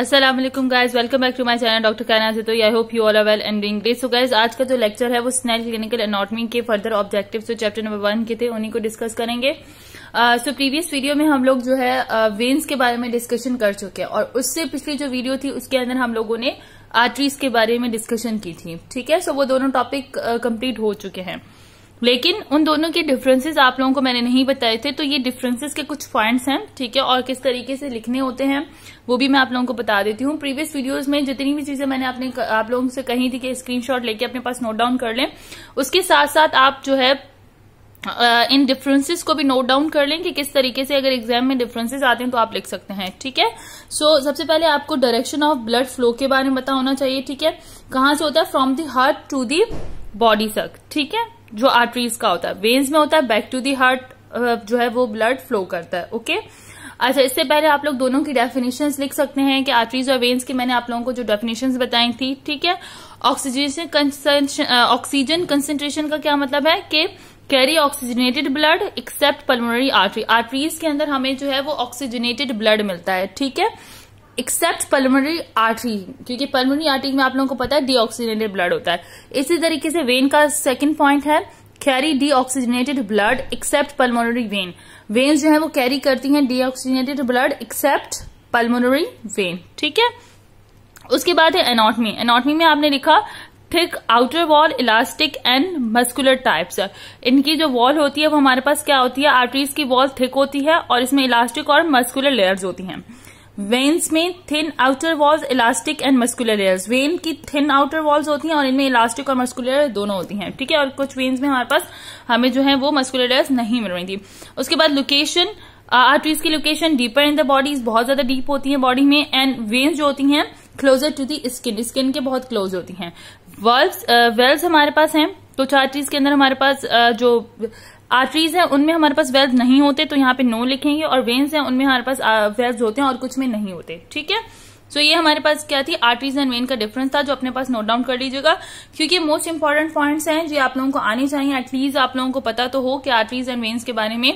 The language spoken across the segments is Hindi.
Aslam guys welcome back to my channel doctor कहना से तो I hope you all are well and doing so guys आज का जो लेक्चर है वो स्नैल क्लिनिकल एनाटॉमी के फर्दर ऑब्जेक्टिव जो चैप्टर नंबर वन के थे उन्हीं को डिस्कस करेंगे सो प्रीवियस वीडियो में हम लोग जो है वेन्स uh, के बारे में डिस्कशन कर चुके हैं और उससे पिछली जो वीडियो थी उसके अंदर हम लोगों ने आर्टरीज के बारे में डिस्कशन की थी ठीक है सो so, वो दोनों टॉपिक कंप्लीट uh, हो चुके हैं लेकिन उन दोनों के डिफरेंसेस आप लोगों को मैंने नहीं बताए थे तो ये डिफरेंसेस के कुछ पॉइंट्स हैं ठीक है और किस तरीके से लिखने होते हैं वो भी मैं आप लोगों को बता देती हूँ प्रीवियस वीडियोस में जितनी भी चीजें मैंने आपने आप लोगों से कही थी कि स्क्रीनशॉट लेके अपने पास नोट डाउन कर लें उसके साथ साथ आप जो है इन uh, डिफरेंसेस को भी नोट डाउन कर लें कि किस तरीके से अगर एग्जाम में डिफरेंसेस आते हैं तो आप लिख सकते हैं ठीक है सो so, सबसे पहले आपको डायरेक्शन ऑफ ब्लड फ्लो के बारे में पता होना चाहिए ठीक है कहाँ से होता है from the heart to the body तक ठीक है जो आर्टरीज का होता है वेन्स में होता है बैक टू दी हार्ट जो है वो ब्लड फ्लो करता है ओके अच्छा इससे पहले आप लोग दोनों की डेफिनेशन लिख सकते हैं कि आर्टरीज और वेन्स की मैंने आप लोगों को जो डेफिनेशन बताई थी ठीक है ऑक्सीजन ऑक्सीजन कंसेंट्रेशन का क्या मतलब है कि carry oxygenated blood except pulmonary artery arteries के अंदर हमें जो है वो ऑक्सीजनेटेड ब्लड मिलता है ठीक है एक्सेप्ट पल्मोनरी आर्टरी क्योंकि पल्मोनरी आर्टरी में आप लोगों को पता है डीऑक्सीजनेटेड ब्लड होता है इसी तरीके से वेन का सेकंड पॉइंट है carry deoxygenated blood except pulmonary vein veins जो है वो कैरी करती हैं deoxygenated blood except pulmonary vein ठीक है उसके बाद है एनाटमी एनाटमी में आपने लिखा thick outer wall elastic and muscular types इनकी जो वॉल होती है वो हमारे पास क्या होती है आर्टरीज की वॉल थिक होती है और इसमें इलास्टिक और मस्कुलर लेयर्स होती हैं वेन्स में thin outer walls elastic and muscular layers vein की थिन आउटर वॉल्स होती हैं और इनमें इलास्टिक और मस्कुलर दोनों होती हैं ठीक है और कुछ वेन्स में हमारे पास हमें जो है वो मस्कुलर लेयर्स नहीं मिल रही थी उसके बाद लोकेशन आर्टरीज की location deeper in the bodies बहुत ज्यादा डीप होती है बॉडी में एंड वेन्स जो होती हैं closer to the skin skin के बहुत क्लोज होती हैं वर्ल्स वेल्स हमारे पास हैं कुछ तो आर्टरीज के अंदर हमारे पास जो आर्टरीज है उनमें हमारे पास वेल्व नहीं होते तो यहाँ पे नो लिखेंगे और वेन्स हैं उनमें हमारे पास वेल्व होते हैं और कुछ में नहीं होते ठीक है सो so, ये हमारे पास क्या थी आर्टरीज एंड वेन का डिफरेंस था जो अपने पास नोट डाउन कर लीजिएगा क्योंकि मोस्ट इंपॉर्टेंट पॉइंट्स हैं जो आप लोगों को आने चाहिए एटलीस्ट आप लोगों को पता तो हो कि आर्टरीज एंड वेन्स के बारे में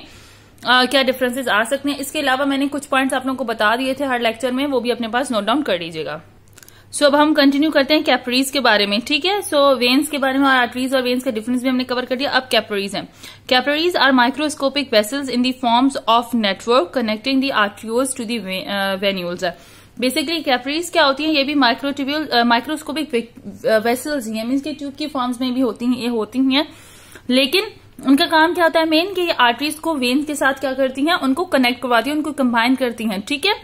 आ, क्या डिफरेंसेस आ सकते हैं इसके अलावा मैंने कुछ पॉइंट्स आप लोगों को बता दिए थे हर लेक्चर में वो भी अपने पास नोट डाउन कर लीजिएगा सो so, अब हम कंटिन्यू करते हैं कैपरीज के बारे में ठीक है सो वेन्स के बारे में और आर्टरीज और वेन्स का डिफरेंस भी हमने कवर कर दिया अब कैपरीज हैं capillaries are microscopic vessels in the forms of network connecting the arterioles to the venules basically capillaries क्या होती हैं ये भी माइक्रोट्यूब्यूल माइक्रोस्कोपिक वेसल्स ही है मीन्स के ट्यूब की फॉर्म्स में भी होती हैं ये होती हैं लेकिन उनका काम क्या होता है मेन कि ये आर्टरीज को वेन्स के साथ क्या करती हैं उनको कनेक्ट करवाती हैं उनको कंबाइन करती हैं ठीक है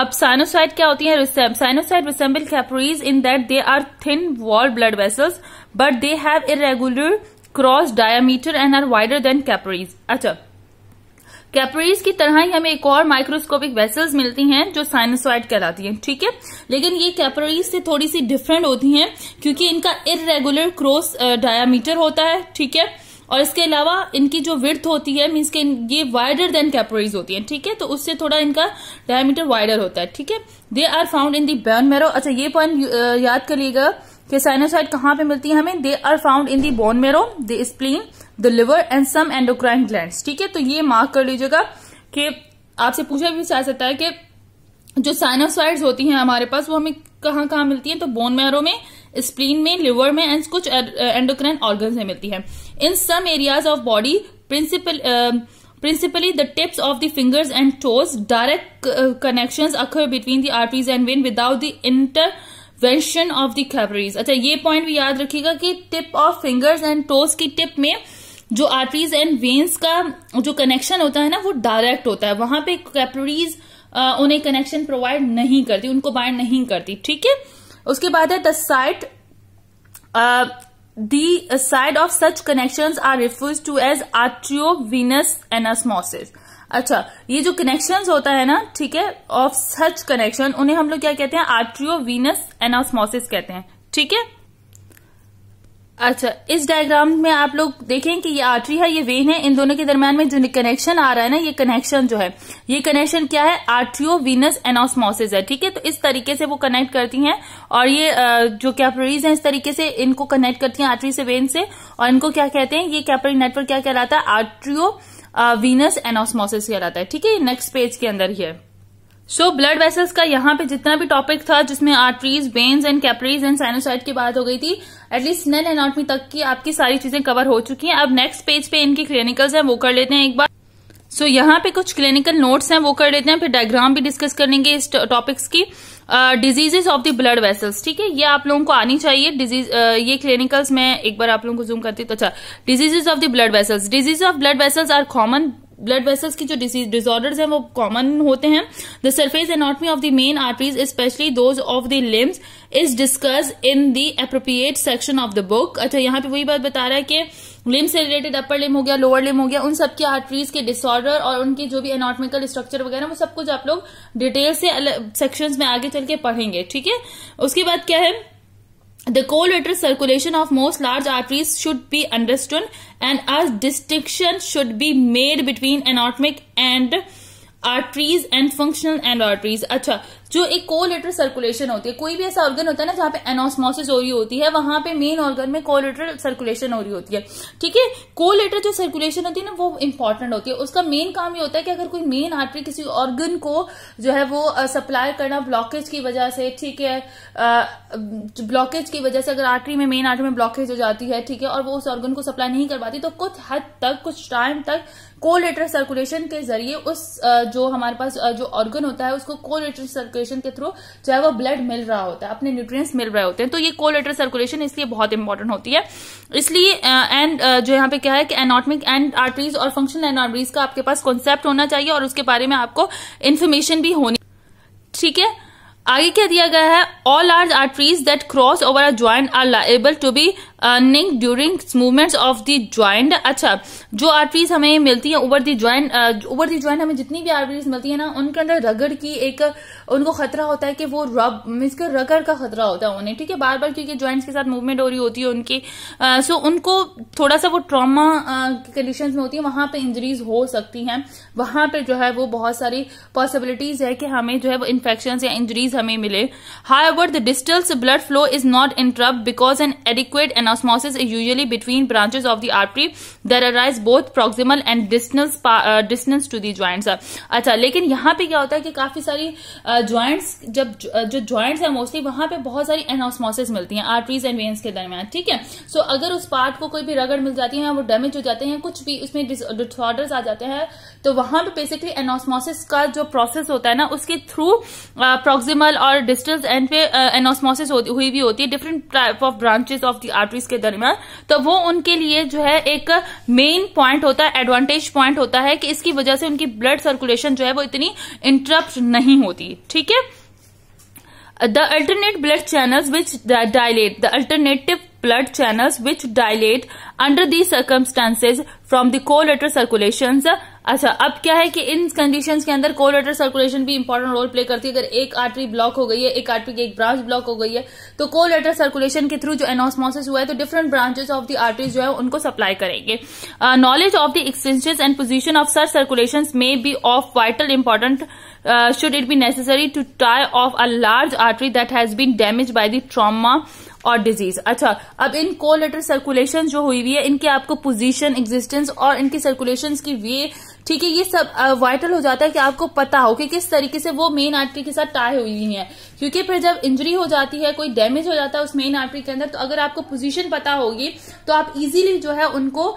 अब साइनोसाइड क्या होती है resemble sinusoid resemble capillaries in that they are thin wall blood vessels but they have irregular cross diameter and are wider than capillaries अच्छा कैपरीज की तरह ही हमें एक और माइक्रोस्कोपिक वेसल्स मिलती हैं जो साइनोसॉइड कहलाती हैं ठीक है लेकिन ये कैपरीज से थोड़ी सी डिफरेंट होती हैं क्योंकि इनका इरेगुलर क्रॉस डायामीटर होता है ठीक है और इसके अलावा इनकी जो विर्थ होती है मीन्स के ये वाइडर देन कैपोरीज होती है ठीक है तो उससे थोड़ा इनका डायमीटर वाइडर होता है ठीक है they are found in the bone marrow अच्छा ये पॉइंट याद करिएगा कि साइनोसाइड कहाँ पे मिलती है हमें they are found in the bone marrow the spleen the liver and some endocrine gland ठीक है तो ये मार्क कर लीजिएगा कि आपसे पूछा भी जा सकता है कि जो साइनोसाइड्स होती हैं हमारे पास वो हमें कहाँ कहाँ मिलती हैं तो बोन मैरो में स्प्लीन में लिवर में एंड कुछ एंडोक्राइन ऑर्गन में मिलती है in some areas of body principal principally the tips of the fingers and toes direct connection occur between the arteries and vein without the the intervention of the अच्छा ये पॉइंट भी याद रखिएगा कि tip of fingers and toes की टिप में जो आर्टरीज एंड वेन्स का जो कनेक्शन होता है ना वो डायरेक्ट होता है वहां पे कैपरीज उन्हें कनेक्शन प्रोवाइड नहीं करती उनको बाइंड नहीं करती ठीक है उसके बाद है the site the side of such connections are referred to as arteriovenous anastomosis अच्छा ये जो कनेक्शंस होता है ना ठीक है ऑफ सच कनेक्शन उन्हें हम लोग क्या कहते हैं आर्ट्रियोवीनस एनास्मोसिस कहते हैं ठीक है अच्छा इस डायग्राम में आप लोग देखें कि ये आर्टरी है ये वेन है इन दोनों के दरमियान में जो कनेक्शन आ रहा है ना ये कनेक्शन जो है ये कनेक्शन क्या है आर्ट्रियो वीनस एनोसमोसिस है ठीक है तो इस तरीके से वो कनेक्ट करती हैं और ये जो कैपरीज हैं इस तरीके से इनको कनेक्ट करती हैं आर्टरी से वेन से और इनको क्या कहते हैं ये कैपरी नेटवर्क क्या कहलाता है आर्ट्रियो वीनस एनोसमोसिस कहलाता है ठीक है नेक्स्ट पेज के अंदर ही है सो ब्लड वेसल्स का यहाँ पे जितना भी टॉपिक था जिसमें arteries veins and capillaries and sinusoid की बात हो गई थी एटलीस्ट स्नेल एनाटमी तक की आपकी सारी चीजें कवर हो चुकी हैं अब नेक्स्ट पेज पे इनकी क्लिनिकल्स हैं वो कर लेते हैं एक बार सो so, यहाँ पे कुछ क्लिनिकल नोट्स हैं वो कर लेते हैं फिर डायग्राम भी डिस्कस करेंगे इस टॉपिक्स की diseases of the blood vessels ठीक है ये आप लोगों को आनी चाहिए डिजीज uh, ये क्लिनिकल्स मैं एक बार आप लोगों को जूम करती तो अच्छा diseases of the blood vessels disease of blood vessels are common blood vessels की जो डिजीज डिजॉर्डर्स हैं वो कॉमन होते हैं the surface anatomy of the main arteries especially those of the limbs is discuss in the appropriate section of the book अच्छा यहाँ पे वही बात बता रहा है कि लिम से रिलेटेड अपर लिम हो गया लोअर लिम हो गया उन सबके आर्टरीज के डिसऑर्डर और उनके जो भी एनाटमिकल स्ट्रक्चर वगैरह वो सब कुछ आप लोग डिटेल से सेक्शंस में आगे चल के पढ़ेंगे ठीक है उसके बाद क्या है The collateral circulation of most large arteries should be understood and a distinction should be made between anatomic and arteries and functional and arteries. अच्छा जो एक कोलेटर सर्कुलेशन होती है कोई भी ऐसा ऑर्गन होता है ना जहां पे एनोसमोसिस हो रही होती है वहां पे मेन ऑर्गन में कोलेटर सर्कुलेशन हो रही होती है ठीक है कोलेटर जो सर्कुलेशन होती है ना वो इंपॉर्टेंट होती है उसका मेन काम ये होता है कि अगर कोई मेन आर्टरी किसी ऑर्गन को जो है वो सप्लाई करना ब्लॉकेज की वजह से ठीक है ब्लॉकेज की वजह से अगर आर्टरी में मेन आर्टरी में ब्लॉकेज हो जाती है ठीक है और वो उस ऑर्गन को सप्लाई नहीं कर पाती तो कुछ हद तक कुछ टाइम तक कोलेटर सर्कुलेशन के जरिए उस जो हमारे पास जो ऑर्गन होता है उसको कोलेटर सर्कुलेशन सर्कुलेशन के थ्रू जो है वो ब्लड मिल रहा होता है अपने न्यूट्रिएंट्स मिल रहे होते हैं तो ये कोलेटर सर्कुलेशन इसलिए बहुत इंपॉर्टेंट होती है इसलिए एंड जो यहाँ पे क्या है कि एनाटमिक एंड आर्टरीज और फंक्शनल एंड आर्टरीज का आपके पास कॉन्सेप्ट होना चाहिए और उसके बारे में आपको इन्फॉर्मेशन भी होनी ठीक है आगे क्या दिया गया है all are arteries that cross over a joint are liable to be neck during movements of the joint अच्छा जो आर्टरीज हमें मिलती है over the joint over the joint हमें जितनी भी आर्टरीज मिलती है ना उनके अंदर रगड़ की एक उनको खतरा होता है कि वो रब मीन के रगड़ का खतरा होता है उन्हें ठीक है बार बार क्योंकि ज्वाइंट्स के साथ मूवमेंट हो रही होती है उनकी सो उनको थोड़ा सा वो ट्रामा कंडीशन में होती है वहां पर इंजरीज हो सकती हैं वहां पर जो है वो बहुत सारी पॉसिबिलिटीज है कि हमें जो है वो इन्फेक्शन या इंजरीज हमें मिले however the distals blood flow is not interrupt because an adequate an osmosis is usually between branches of the artery there arise both proximal and distance uh, distance to the joints अच्छा लेकिन यहाँ पे क्या होता है कि काफी सारी ज्वाइंट्स uh, जब uh, जो ज्वाइंट्स है मोस्टली वहां पे बहुत सारी एनोस्मोसिस मिलती हैं आर्टरीज एंड वेन्स के दरमियान ठीक है सो so, अगर उस पार्ट को कोई भी रगड़ मिल जाती है वो डैमेज हो जाते हैं कुछ भी उसमें डिसऑर्डर्स आ जाते हैं तो वहां पे बेसिकली एनोस्मोसिस का जो प्रोसेस होता है ना उसके थ्रू प्रोक्सिमल uh, और डिस्टल एंड पे एनोस्मोसिस हुई भी होती है different type of branches of the artery service के दरमियान तो वो उनके लिए जो है एक मेन पॉइंट होता है एडवांटेज पॉइंट होता है कि इसकी वजह से उनकी ब्लड सर्कुलेशन जो है वो इतनी इंटरप्ट नहीं होती ठीक है the alternate blood channel which dilate the alternative blood channels which dilate under these circumstances from the collateral circulation अच्छा अब क्या है कि इन कंडीशन के अंदर कोलेटर सर्कुलेशन भी इंपॉर्टेंट रोल प्ले करती है अगर एक आर्टरी ब्लॉक हो गई है एक आर्टरी की एक ब्रांच ब्लॉक हो गई है तो कोलेटर सर्कुलेशन के थ्रू जो एनोसमोसिस हुआ है तो different branches of the arteries जो है उनको सप्लाई करेंगे knowledge of the extension and position of sir circulation may be of vital important should it be necessary to tie of a large artery that has been damage by the trauma और डिजीज अच्छा अब इन को लेटर सर्कुलेशन जो हुई हुई है इनकी आपको पोजीशन एग्जिस्टेंस और इनकी सर्कुलेशन की वे ठीक है ये सब वाइटल हो जाता है कि आपको पता हो कि किस तरीके से वो मेन आर्टरी के साथ टाई हुई है क्योंकि फिर जब इंजरी हो जाती है कोई डैमेज हो जाता है उस मेन आर्टरी के अंदर तो अगर आपको पोजीशन पता होगी तो आप इजीली जो है उनको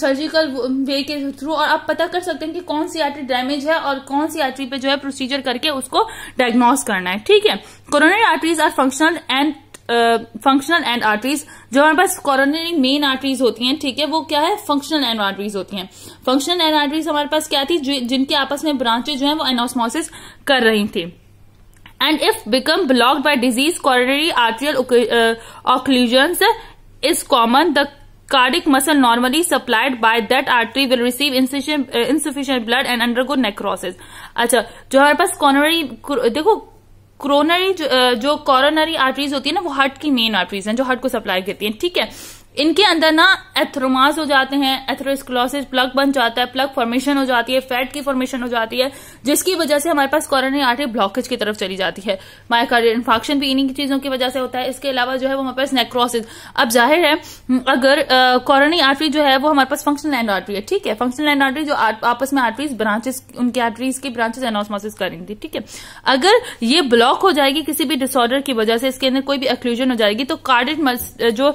सर्जिकल वे के थ्रू और आप पता कर सकते हैं कि कौन सी आर्टरी डैमेज है और कौन सी आर्टरी पे जो है प्रोसीजर करके उसको डायग्नोस करना है ठीक है coronary arteries are functional end functional end arteries जो हमारे पास कॉरोनरी मेन आर्टरीज होती हैं ठीक है वो क्या है फंक्शनल एंड आर्टरीज होती हैं फंक्शनल एंड आर्टरीज हमारे पास क्या थी जिनके आपस में ब्रांचेज जो है वो एनोस्मोसिस कर रही थी and if become block by disease coronary arterial occlusion is common the cardiac muscle normally supplied by that artery will receive insufficient blood and undergo necrosis अच्छा जो हमारे पास कॉर्नरी देखो क्रोनरी जो, कॉरोनरी आर्टरीज होती है ना वो हार्ट की मेन आर्टरीज हैं जो हार्ट को सप्लाई करती हैं ठीक है इनके अंदर ना एथ्रोमास हो जाते हैं एथ्रोस्कलोसिस प्लग बन जाता है प्लग फॉर्मेशन हो जाती है फैट की फॉर्मेशन हो जाती है जिसकी वजह से हमारे पास कॉरोनरी आर्टरी ब्लॉकेज की तरफ चली जाती है माइकार्डियल इन्फॉक्शन भी इन्हीं की चीजों की वजह से होता है इसके अलावा जो है वो हमारे पास नेक्रोसिस अब जाहिर है अगर कॉरोनरी आर्टरी जो है वो हमारे पास फंक्शनल एंड आर्टरी है ठीक है फंक्शनल एंड आर्टरी जो आपस में आर्टरीज ब्रांचेस उनकी आर्टरीज की ब्रांचेस एनोसमोसिस करेंगी ठीक है अगर ये ब्लॉक हो जाएगी किसी भी डिसऑर्डर की वजह से इसके अंदर कोई भी एक्लूजन हो जाएगी तो कार्डिट जो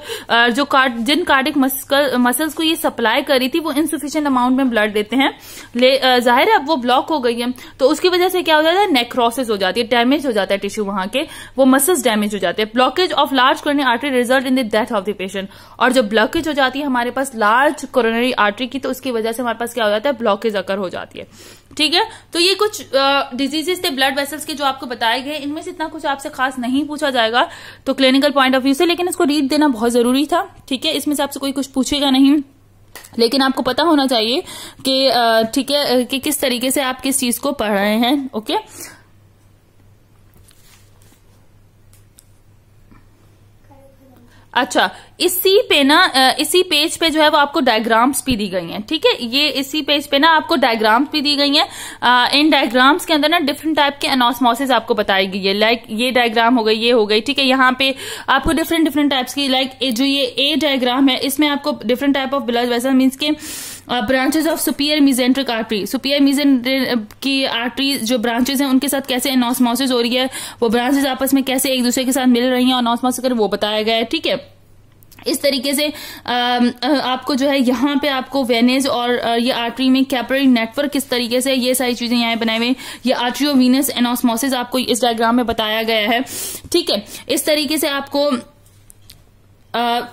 जो कार्ड कार्ड जिन कार्डिक मसल्स को ये सप्लाई करी थी वो इनसुफिशियंट अमाउंट में ब्लड देते हैं ले जाहिर है अब वो ब्लॉक हो गई है तो उसकी वजह से क्या हो जाता है नेक्रोसिस हो जाती है डैमेज हो जाता है टिश्यू वहां के वो मसल्स डैमेज हो जाते हैं blockage of large coronary artery result in the death of the patient और जब ब्लॉकेज हो जाती है हमारे पास लार्ज कोरोनरी आर्टरी की तो उसकी वजह से हमारे पास क्या हो जाता है ब्लॉकेज अकर हो जाती है ठीक है तो ये कुछ डिजीजेस थे ब्लड वेसल्स के जो आपको बताए गए इनमें से इतना कुछ आपसे खास नहीं पूछा जाएगा तो क्लिनिकल पॉइंट ऑफ व्यू से लेकिन इसको रीड देना बहुत जरूरी था ठीक है इसमें से आपसे कोई कुछ पूछेगा नहीं लेकिन आपको पता होना चाहिए कि ठीक है कि किस तरीके से आप किस चीज को पढ़ रहे हैं ओके अच्छा इसी पे ना इसी पेज पे जो है वो आपको डायग्राम्स भी दी गई हैं ठीक है ये इसी पेज पे ना आपको डायग्राम्स भी दी गई हैं इन डायग्राम्स के अंदर ना डिफरेंट टाइप के अनोसमोसिस आपको बताई गई है लाइक ये डायग्राम हो गई ये हो गई ठीक है यहाँ पे आपको डिफरेंट डिफरेंट टाइप्स की लाइक जो ये ए डायग्राम है इसमें आपको different type of blood vessel means के branches of superior mesenteric artery superior mesenteric की आर्टरी जो ब्रांचेज हैं उनके साथ कैसे एनोसमोसिस हो रही है वो ब्रांचेज आपस में कैसे एक दूसरे के साथ मिल रही हैं एनोसमोसिस कर वो बताया गया है ठीक है इस तरीके से um, uh, आपको जो है यहाँ पे आपको वेनेज और uh, ये आर्टरी में कैपरी नेटवर्क किस तरीके से ये सारी चीजें यहाँ बनाए हुए ये आर्ट्रियो वीनस एनोसमोसिस आपको इस डायग्राम में बताया गया है ठीक है इस तरीके से आपको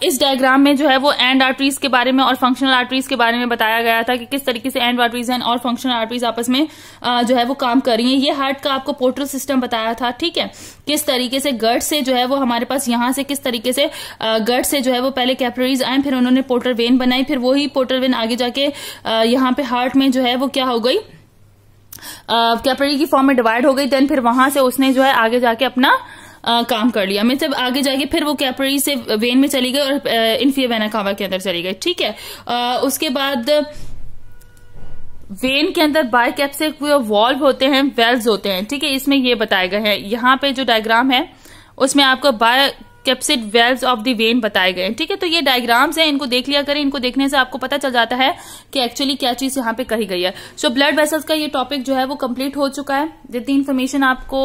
इस डायग्राम में जो है वो एंड आर्टरीज के बारे में और फंक्शनल आर्टरीज के बारे में बताया गया था कि किस तरीके से एंड आर्टरीज एंड और फंक्शनल आर्टरीज आपस में जो है वो काम कर रही है ये हार्ट का आपको पोर्टल सिस्टम बताया था ठीक है किस तरीके से गट से जो है वो हमारे पास यहाँ से किस तरीके से गट से जो है वो पहले कैपरीज आए फिर उन्होंने पोर्टल वेन बनाई फिर वही पोर्टल वेन आगे जाके यहाँ पे हार्ट में जो है वो क्या हो गई कैपलरी की फॉर्म में डिवाइड हो गई देन फिर वहां से उसने जो है आगे जाके अपना आ, काम कर लिया मैं तब आगे जाके फिर वो कैपरी से वेन में चली गई और इन्फिया वेना कावा के अंदर चली गई ठीक है आ, उसके बाद वेन के अंदर बाय कैप्सिक वॉल्व होते हैं वेल्स होते हैं ठीक है इसमें ये बताए गए हैं यहाँ पे जो डायग्राम है उसमें आपको bicuspid valve of the vein बताए गए ठीक है तो ये डायग्राम्स हैं इनको देख लिया करें इनको देखने से आपको पता चल जाता है कि एक्चुअली क्या चीज यहाँ पे कही गई है सो ब्लड वेसल्स का ये टॉपिक जो है वो कंप्लीट हो चुका है जितनी इन्फॉर्मेशन आपको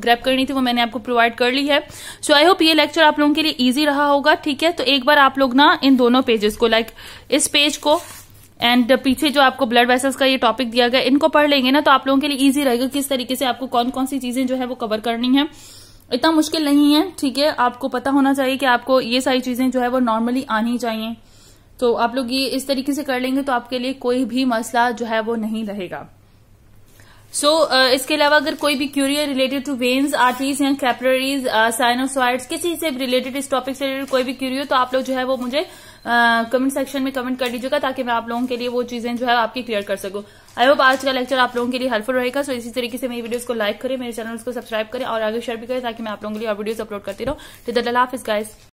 ग्रैप uh, करनी थी वो मैंने आपको प्रोवाइड कर ली है सो आई होप ये लेक्चर आप लोगों के लिए ईजी रहा होगा ठीक है तो एक बार आप लोग ना इन दोनों पेजेस को लाइक इस पेज को एंड पीछे जो आपको ब्लड वेसल्स का ये टॉपिक दिया गया इनको पढ़ लेंगे ना तो आप लोगों के लिए ईजी रहेगा किस तरीके से आपको कौन कौन सी चीजें जो है वो कवर करनी है इतना मुश्किल नहीं है ठीक है आपको पता होना चाहिए कि आपको ये सारी चीजें जो है वो नॉर्मली आनी चाहिए तो आप लोग ये इस तरीके से कर लेंगे तो आपके लिए कोई भी मसला जो है वो नहीं रहेगा सो so, uh, इसके अलावा अगर कोई भी query related to veins arteries या कैपलरीज साइनोसॉइड किसी से रिलेटेड इस टॉपिक से रिलेटेड कोई भी क्यूरी हो तो आप लोग जो है वो मुझे कमेंट सेक्शन में कमेंट कर दीजिएगा ताकि मैं आप लोगों के लिए वो चीजें जो है आपकी क्लियर कर सकूं आई होप आज का लेक्चर आप लोगों के लिए हेल्पफुल रहेगा सो इसी तरीके से मेरी वीडियोस को लाइक करें मेरे चैनल को सब्सक्राइब करें और आगे शेयर भी करें ताकि मैं आप लोगों के लिए और वीडियोस अपलोड करती रहूँ तो दल हाफिज गाइज